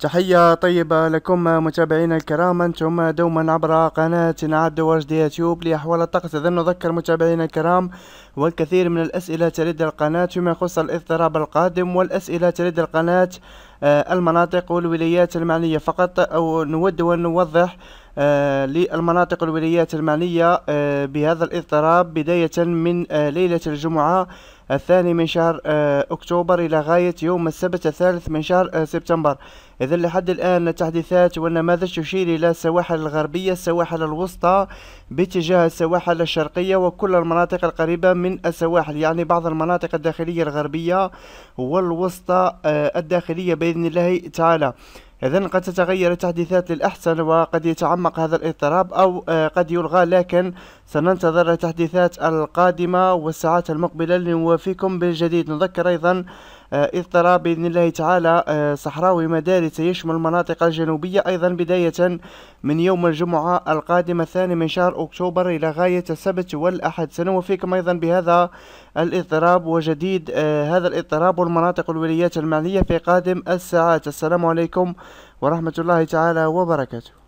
تحية طيبة لكم متابعينا الكرام أنتم دوما عبر قناة عبد وجدي يوتيوب لأحوال الطقس إذا نذكر متابعينا الكرام والكثير من الأسئلة ترد القناة فيما يخص الاضطراب القادم والأسئلة ترد القناة آه، المناطق والولايات المعنية فقط أو نود أن نوضح آه، للمناطق الولايات المعنية آه، بهذا الاضطراب بداية من آه، ليلة الجمعة الثاني من شهر أكتوبر إلى غاية يوم السبت الثالث من شهر سبتمبر إذا لحد الآن التحديثات والنماذج تشير إلى السواحل الغربية السواحل الوسطى باتجاه السواحل الشرقية وكل المناطق القريبة من السواحل يعني بعض المناطق الداخلية الغربية والوسطى الداخلية بإذن الله تعالى إذا قد تتغير التحديثات للأحسن وقد يتعمق هذا الاضطراب أو آه، قد يلغى لكن سننتظر التحديثات القادمة والساعات المقبلة لنوافيكم بالجديد نذكر أيضا آه، اضطراب بإذن الله تعالى آه، صحراوي مداري سيشمل المناطق الجنوبية أيضا بداية من يوم الجمعة القادم الثاني من شهر أكتوبر إلى غاية السبت والأحد سنوفيكم أيضا بهذا الاضطراب وجديد آه، هذا الاضطراب والمناطق الولايات المعنية في قادم الساعات السلام عليكم ورحمة الله تعالى وبركاته